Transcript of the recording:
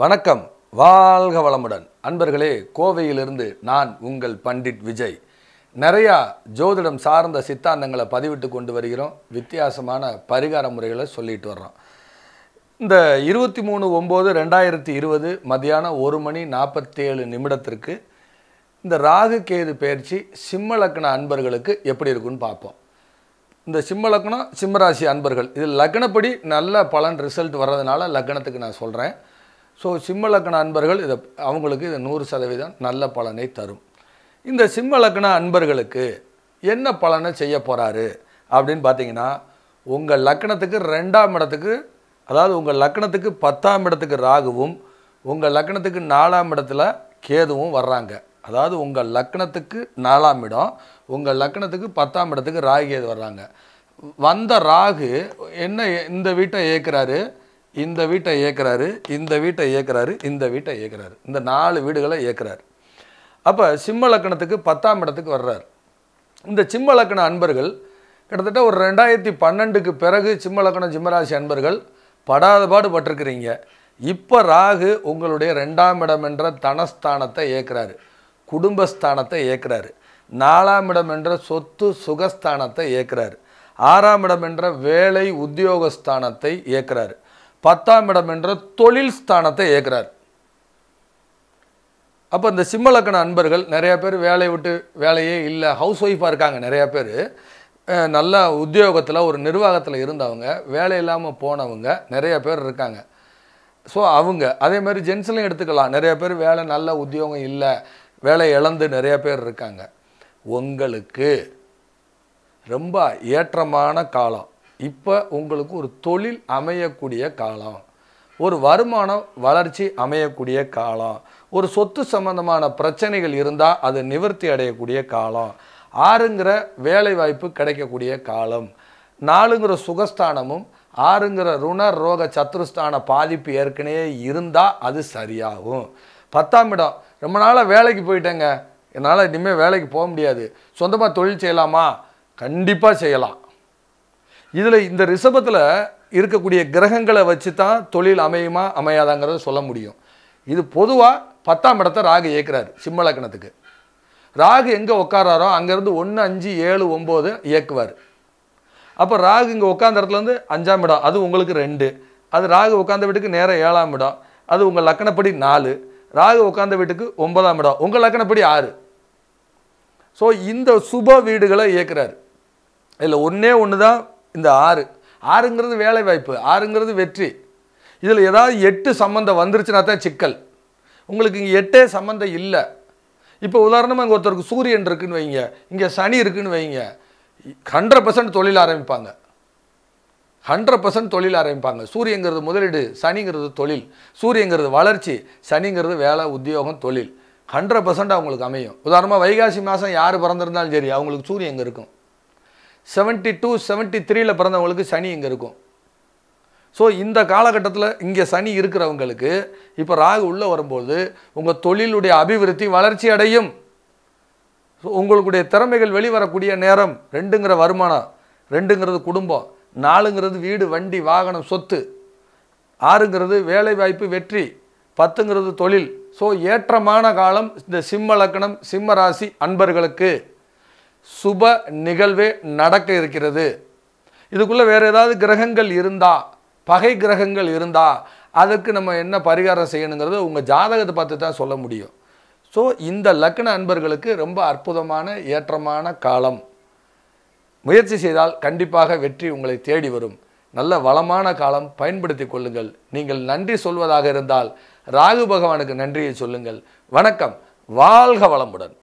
வணக்கம் வாழ்க வளமுடன் அன்பர்களே கோவையிலிருந்து நான் உங்கள் பண்டிட் விஜய் நிறையா ஜோதிடம் சார்ந்த சித்தாந்தங்களை பதிவிட்டு கொண்டு வருகிறோம் வித்தியாசமான பரிகார முறைகளை சொல்லிட்டு வர்றோம் இந்த இருபத்தி மூணு ஒம்பது ரெண்டாயிரத்தி இருபது மதியானம் ஒரு மணி நாற்பத்தேழு நிமிடத்திற்கு இந்த ராகு கேது பயிற்சி சிம்ம அன்பர்களுக்கு எப்படி இருக்குன்னு பார்ப்போம் இந்த சிம்ம லக்னம் சிம்மராசி அன்பர்கள் இது லக்னப்படி நல்ல பலன் ரிசல்ட் வர்றதுனால லக்னத்துக்கு நான் சொல்கிறேன் ஸோ சிம்மலக்கண அன்பர்கள் இதை அவங்களுக்கு இதை நூறு சதவீதம் நல்ல பலனை தரும் இந்த சிம்மலக்கண அன்பர்களுக்கு என்ன பலனை செய்ய போகிறாரு அப்படின்னு பார்த்தீங்கன்னா உங்கள் லக்கணத்துக்கு ரெண்டாம் இடத்துக்கு அதாவது உங்கள் லக்கணத்துக்கு பத்தாம் இடத்துக்கு ராகுவும் உங்கள் லக்கணத்துக்கு நாலாம் இடத்துல கேதுவும் வர்றாங்க அதாவது உங்கள் லக்கணத்துக்கு நாலாம் இடம் உங்கள் லக்கணத்துக்கு பத்தாம் இடத்துக்கு ராகு கேது வர்றாங்க வந்த ராகு என்ன இந்த வீட்டை ஏற்கிறாரு இந்த வீட்டை இயக்கிறாரு இந்த வீட்டை இயக்கிறாரு இந்த வீட்டை இயக்கிறாரு இந்த நாலு வீடுகளை இயக்கிறார் அப்போ சிம்ம லக்கணத்துக்கு பத்தாம் இடத்துக்கு வர்றார் இந்த சிம்ம லக்கண அன்பர்கள் கிட்டத்தட்ட ஒரு ரெண்டாயிரத்தி பன்னெண்டுக்கு பிறகு சிம்ம லக்கணம் சிம்மராசி அன்பர்கள் படாத பாடு பட்டிருக்கிறீங்க இப்போ ராகு உங்களுடைய ரெண்டாம் இடம் என்ற தனஸ்தானத்தை ஏற்கிறாரு குடும்பஸ்தானத்தை ஏற்கிறாரு நாலாம் இடம் என்ற சொத்து சுகஸ்தானத்தை ஏற்கிறாரு ஆறாம் இடம் என்ற வேலை உத்தியோகஸ்தானத்தை ஏற்கிறாரு பத்தாம் இடம் என்ற தொழில் ஸ்தானத்தை ஏற்கிறார் அப்போ இந்த சிம்மலக்கண அன்பர்கள் நிறையா பேர் வேலையை விட்டு வேலையே இல்லை ஹவுஸ் ஒய்ஃபாக இருக்காங்க நிறையா பேர் நல்ல உத்தியோகத்தில் ஒரு நிர்வாகத்தில் இருந்தவங்க வேலை இல்லாமல் போனவங்க நிறைய பேர் இருக்காங்க ஸோ அவங்க அதே மாதிரி ஜென்ஸ்லையும் எடுத்துக்கலாம் நிறைய பேர் வேலை நல்ல உத்தியோகம் இல்லை வேலை இழந்து நிறைய பேர் இருக்காங்க உங்களுக்கு ரொம்ப ஏற்றமான காலம் இப்போ உங்களுக்கு ஒரு தொழில் அமையக்கூடிய காலம் ஒரு வருமானம் வளர்ச்சி அமையக்கூடிய காலம் ஒரு சொத்து சம்பந்தமான பிரச்சனைகள் இருந்தால் அது நிவர்த்தி அடையக்கூடிய காலம் ஆறுங்கிற வேலை வாய்ப்பு கிடைக்கக்கூடிய காலம் நாலுங்கிற சுகஸ்தானமும் ஆறுங்கிற ருண ரோக சத்ருஸ்தான பாதிப்பு ஏற்கனவே இருந்தால் அது சரியாகும் பத்தாம் இடம் ரொம்ப நாளாக வேலைக்கு போயிட்டேங்க என்னால் இனிமேல் வேலைக்கு போக முடியாது சொந்தமாக தொழில் செய்யலாமா கண்டிப்பாக செய்யலாம் இதில் இந்த ரிஷபத்தில் இருக்கக்கூடிய கிரகங்களை வச்சு தான் தொழில் அமையுமா அமையாதாங்கிறத சொல்ல முடியும் இது பொதுவாக பத்தாம் இடத்த ராகு இயக்குறாரு சிம்மலக்கணத்துக்கு ராகு எங்கே உட்காராரோ அங்கேருந்து ஒன்று அஞ்சு ஏழு ஒம்பது இயக்குவார் அப்போ ராகு இங்கே உட்காந்த இடத்துலேருந்து அஞ்சாம் இடம் அது உங்களுக்கு ரெண்டு அது ராகு உட்காந்த வீட்டுக்கு நேராக ஏழாம் இடம் அது உங்கள் லக்கணப்படி நாலு ராகு உட்காந்த வீட்டுக்கு ஒன்பதாம் இடம் உங்கள் லக்கணப்படி ஆறு ஸோ இந்த சுப வீடுகளை இயக்குறாரு இதில் ஒன்றே ஒன்று தான் இந்த ஆறு ஆறுங்கிறது வேலை வாய்ப்பு ஆறுங்கிறது வெற்றி இதில் ஏதாவது எட்டு சம்மந்தம் வந்துருச்சுன்னா தான் சிக்கல் உங்களுக்கு இங்கே எட்டே சம்மந்தம் இல்லை இப்போ உதாரணமாக இங்கே ஒருத்தருக்கு சூரியன் இருக்குன்னு வைங்க இங்கே சனி இருக்குன்னு வைங்க ஹண்ட்ரட் பர்சன்ட் தொழில் ஆரம்பிப்பாங்க ஹண்ட்ரட் பர்சன்ட் தொழில் ஆரம்பிப்பாங்க சூரியங்கிறது முதலீடு சனிங்கிறது தொழில் சூரியங்கிறது வளர்ச்சி சனிங்கிறது வேலை உத்தியோகம் தொழில் ஹண்ட்ரட் பர்சன்ட் அவங்களுக்கு அமையும் உதாரணமாக வைகாசி மாதம் யார் பிறந்திருந்தாலும் சரி அவங்களுக்கு சூரியன் எங்கே இருக்கும் செவன்ட்டி டூ செவன்ட்டி த்ரீயில் பிறந்தவங்களுக்கு சனி இங்கே இருக்கும் ஸோ இந்த காலகட்டத்தில் இங்கே சனி இருக்கிறவங்களுக்கு இப்போ ராகு உள்ளே வரும்போது உங்கள் தொழிலுடைய அபிவிருத்தி வளர்ச்சி அடையும் ஸோ உங்களுடைய திறமைகள் வெளிவரக்கூடிய நேரம் ரெண்டுங்கிற வருமானம் ரெண்டுங்கிறது குடும்பம் நாலுங்கிறது வீடு வண்டி வாகனம் சொத்து ஆறுங்கிறது வேலை வாய்ப்பு வெற்றி பத்துங்கிறது தொழில் ஸோ ஏற்றமான காலம் இந்த சிம்ம லக்கணம் சிம்ம ராசி அன்பர்களுக்கு சுப நிகழ்வே நடக்க இருக்கிறது இதுக்குள்ளே வேறு ஏதாவது கிரகங்கள் இருந்தால் பகை கிரகங்கள் இருந்தால் அதற்கு நம்ம என்ன பரிகாரம் செய்யணுங்கிறது உங்கள் ஜாதகத்தை பார்த்து தான் சொல்ல முடியும் ஸோ இந்த லக்ன அன்பர்களுக்கு ரொம்ப அற்புதமான ஏற்றமான காலம் முயற்சி செய்தால் கண்டிப்பாக வெற்றி உங்களை தேடி வரும் நல்ல வளமான காலம் பயன்படுத்தி கொள்ளுங்கள் நீங்கள் நன்றி சொல்வதாக இருந்தால் ராகு பகவானுக்கு நன்றியை சொல்லுங்கள் வணக்கம் வாழ்க வளமுடன்